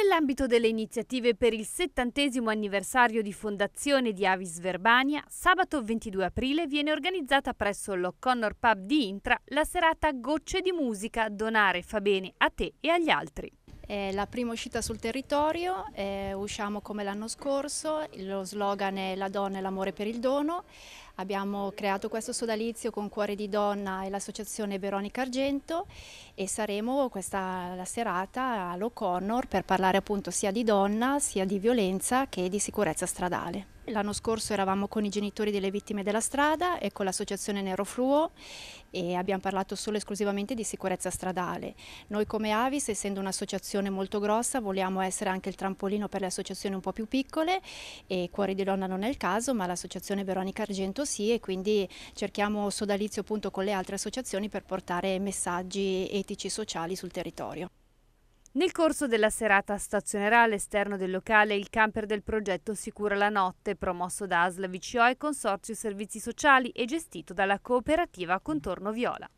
Nell'ambito delle iniziative per il settantesimo anniversario di fondazione di Avis Verbania, sabato 22 aprile viene organizzata presso l'O'Connor Pub di Intra la serata Gocce di musica Donare fa bene a te e agli altri. È la prima uscita sul territorio, eh, usciamo come l'anno scorso, lo slogan è La donna e l'amore per il dono. Abbiamo creato questo sodalizio con Cuore di Donna e l'associazione Veronica Argento e saremo questa la serata all'O'Connor per parlare appunto sia di donna, sia di violenza che di sicurezza stradale. L'anno scorso eravamo con i genitori delle vittime della strada e con l'associazione Nero Fluo e abbiamo parlato solo e esclusivamente di sicurezza stradale. Noi come Avis, essendo un'associazione molto grossa, vogliamo essere anche il trampolino per le associazioni un po' più piccole e Cuore di Donna non è il caso, ma l'associazione Veronica Argento sì e quindi cerchiamo sodalizio appunto con le altre associazioni per portare messaggi etici e sociali sul territorio. Nel corso della serata stazionerà all'esterno del locale il camper del progetto Sicura la Notte, promosso da ASL VCO e Consorzio Servizi Sociali e gestito dalla cooperativa Contorno Viola.